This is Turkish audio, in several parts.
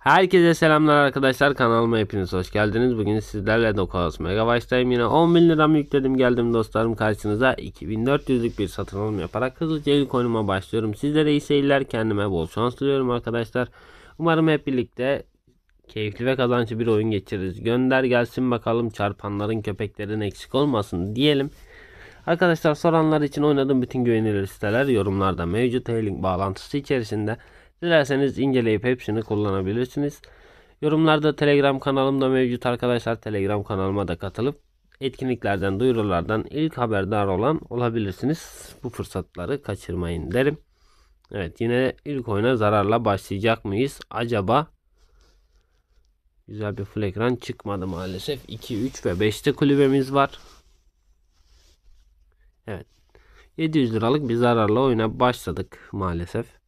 Herkese selamlar arkadaşlar kanalıma hepiniz hoş geldiniz. Bugün sizlerle Dokaos başlayayım Yine 10.000 liram yükledim geldim dostlarım karşınıza. 2400'lük bir satın alım yaparak hızlıca ilk oyunuma başlıyorum. Sizlere iyi seyirler kendime bol şans diliyorum arkadaşlar. Umarım hep birlikte keyifli ve kazançlı bir oyun geçiririz. Gönder gelsin bakalım çarpanların köpeklerin eksik olmasın diyelim. Arkadaşlar soranlar için oynadığım bütün güvenilir siteler yorumlarda mevcut. Hailing bağlantısı içerisinde Dilerseniz inceleyip hepsini kullanabilirsiniz. Yorumlarda Telegram kanalımda mevcut arkadaşlar. Telegram kanalıma da katılıp etkinliklerden, duyurulardan ilk haberdar olan olabilirsiniz. Bu fırsatları kaçırmayın derim. Evet yine ilk oyuna zararla başlayacak mıyız? Acaba güzel bir full ekran çıkmadı maalesef. 2, 3 ve 5'te kulübemiz var. Evet. 700 liralık bir zararla oyuna başladık maalesef.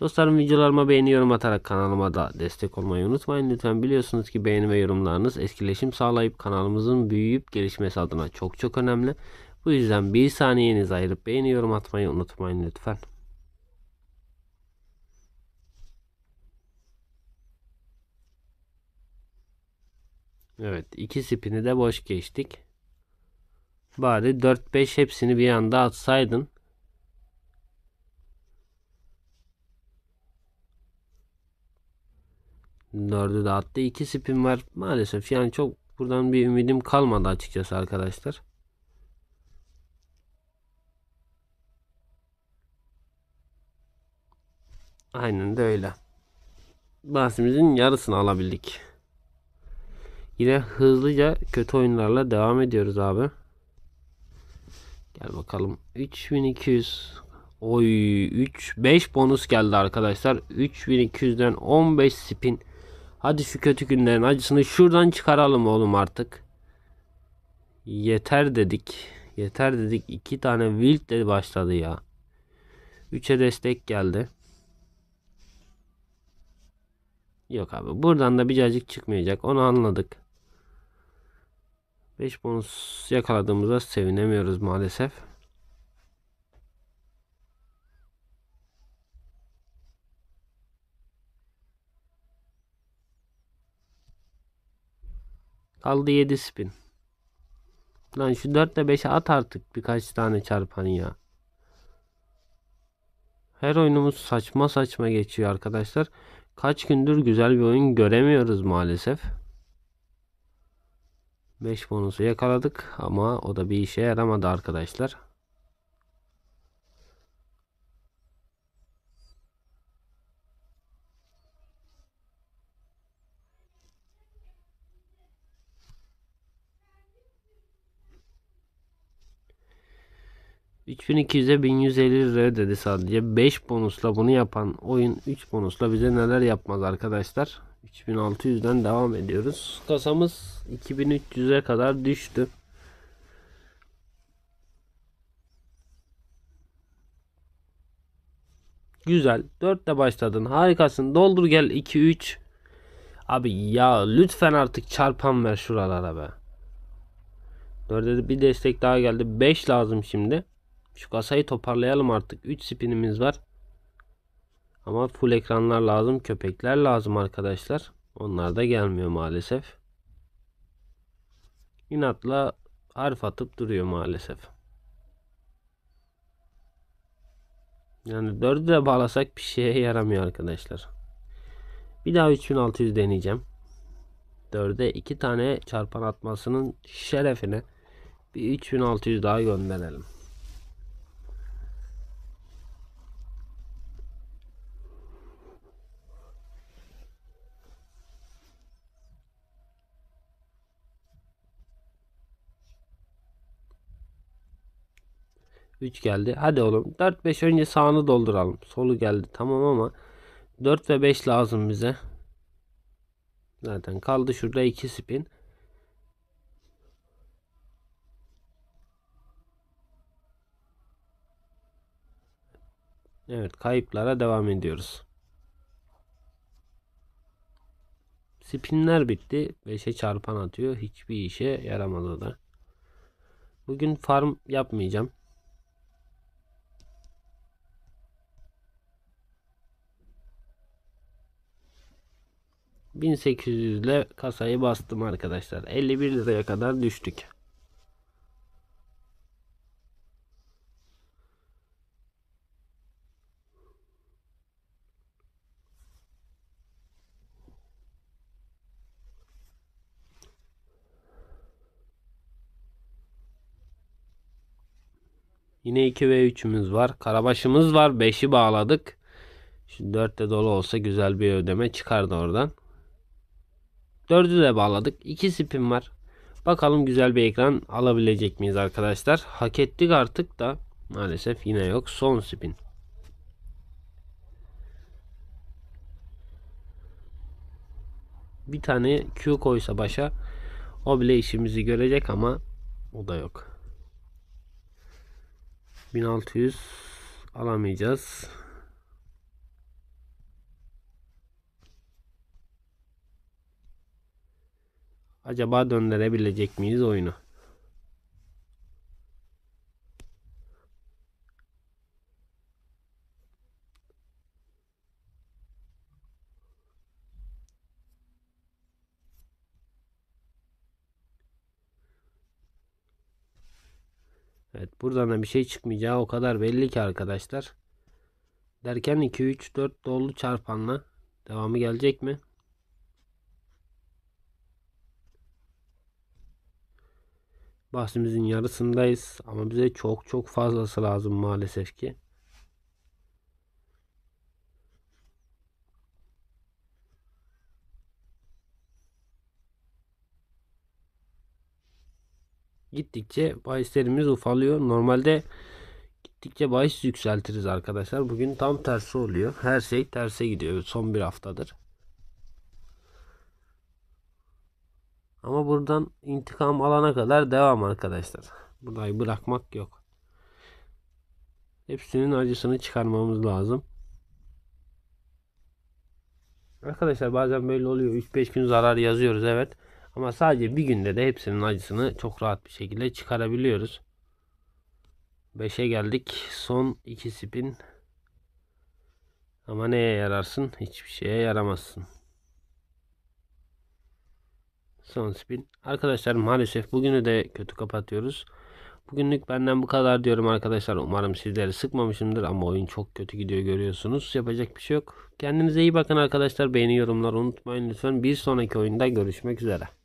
Dostlarım videolarıma beğeni yorum atarak kanalıma da destek olmayı unutmayın. Lütfen biliyorsunuz ki beğeni ve yorumlarınız etkileşim sağlayıp kanalımızın büyüyüp gelişmesi adına çok çok önemli. Bu yüzden bir saniyeniz ayırıp beğeni yorum atmayı unutmayın lütfen. Evet iki spini de boş geçtik. Bari 4-5 hepsini bir anda atsaydın. Dördü de attı. İki spin var. Maalesef yani çok buradan bir ümidim kalmadı açıkçası arkadaşlar. Aynen de öyle. Bahsimizin yarısını alabildik. Yine hızlıca kötü oyunlarla devam ediyoruz abi. Gel bakalım. 3200. Oy 3 5 bonus geldi arkadaşlar. 3200'den 15 spin Hadi şu kötü günlerin acısını şuradan çıkaralım oğlum artık. Yeter dedik. Yeter dedik. İki tane wild de başladı ya. Üçe destek geldi. Yok abi. Buradan da bir cacık çıkmayacak. Onu anladık. 5 bonus yakaladığımıza sevinemiyoruz maalesef. Kaldı 7 spin. Lan şu 4 ile 5'e at artık birkaç tane çarpan ya. Her oyunumuz saçma saçma geçiyor arkadaşlar. Kaç gündür güzel bir oyun göremiyoruz maalesef. 5 bonusu yakaladık ama o da bir işe yaramadı arkadaşlar. 3200'e 1150 lira dedi sadece. 5 bonusla bunu yapan oyun 3 bonusla bize neler yapmaz arkadaşlar. 3600'den devam ediyoruz. Kasamız 2300'e kadar düştü. Güzel. 4 ile başladın. Harikasın. Doldur gel 2-3. Abi ya lütfen artık çarpan ver şuralara be. 4'e bir destek daha geldi. 5 lazım şimdi. Şu kasayı toparlayalım artık. 3 spinimiz var. Ama full ekranlar lazım. Köpekler lazım arkadaşlar. Onlar da gelmiyor maalesef. İnatla harf atıp duruyor maalesef. Yani 4'ü de bağlasak bir şeye yaramıyor arkadaşlar. Bir daha 3600 deneyeceğim. 4'e 2 tane çarpan atmasının şerefine bir 3600 daha gönderelim. 3 geldi. Hadi oğlum 4 5 önce sağını dolduralım. Solu geldi tamam ama 4 ve 5 lazım bize. Zaten kaldı şurada 2 spin. Evet kayıplara devam ediyoruz. Spinler bitti. 5'e çarpan atıyor. Hiçbir işe yaramadı da. Bugün farm yapmayacağım. 1800 ile kasayı bastım arkadaşlar. 51 liraya kadar düştük. Yine 2 ve 3'ümüz var. Karabaşımız var. 5'i bağladık. Şu 4 de dolu olsa güzel bir ödeme çıkardı oradan. Dördü de bağladık. 2 spin var. Bakalım güzel bir ekran alabilecek miyiz arkadaşlar. Hak ettik artık da maalesef yine yok. Son spin. Bir tane Q koysa başa o bile işimizi görecek ama o da yok. 1600 alamayacağız. Acaba döndürebilecek miyiz oyunu? Evet buradan da bir şey çıkmayacağı o kadar belli ki arkadaşlar. Derken 2 3 4 dolu çarpanla devamı gelecek mi? Bahsimizin yarısındayız ama bize çok çok fazlası lazım maalesef ki. Gittikçe bahislerimiz ufalıyor. Normalde gittikçe bahis yükseltiriz arkadaşlar. Bugün tam tersi oluyor. Her şey terse gidiyor. Son bir haftadır. Ama buradan intikam alana kadar devam arkadaşlar. Burayı bırakmak yok. Hepsinin acısını çıkarmamız lazım. Arkadaşlar bazen böyle oluyor. 3-5 gün zarar yazıyoruz evet. Ama sadece bir günde de hepsinin acısını çok rahat bir şekilde çıkarabiliyoruz. 5'e geldik. Son 2 spin. Ama neye yararsın? Hiçbir şeye yaramazsın. Son spin. Arkadaşlar maalesef bugünü de kötü kapatıyoruz. Bugünlük benden bu kadar diyorum arkadaşlar. Umarım sizleri sıkmamışımdır ama oyun çok kötü gidiyor görüyorsunuz. Yapacak bir şey yok. Kendinize iyi bakın arkadaşlar. Beğeni yorumları unutmayın lütfen. Bir sonraki oyunda görüşmek üzere.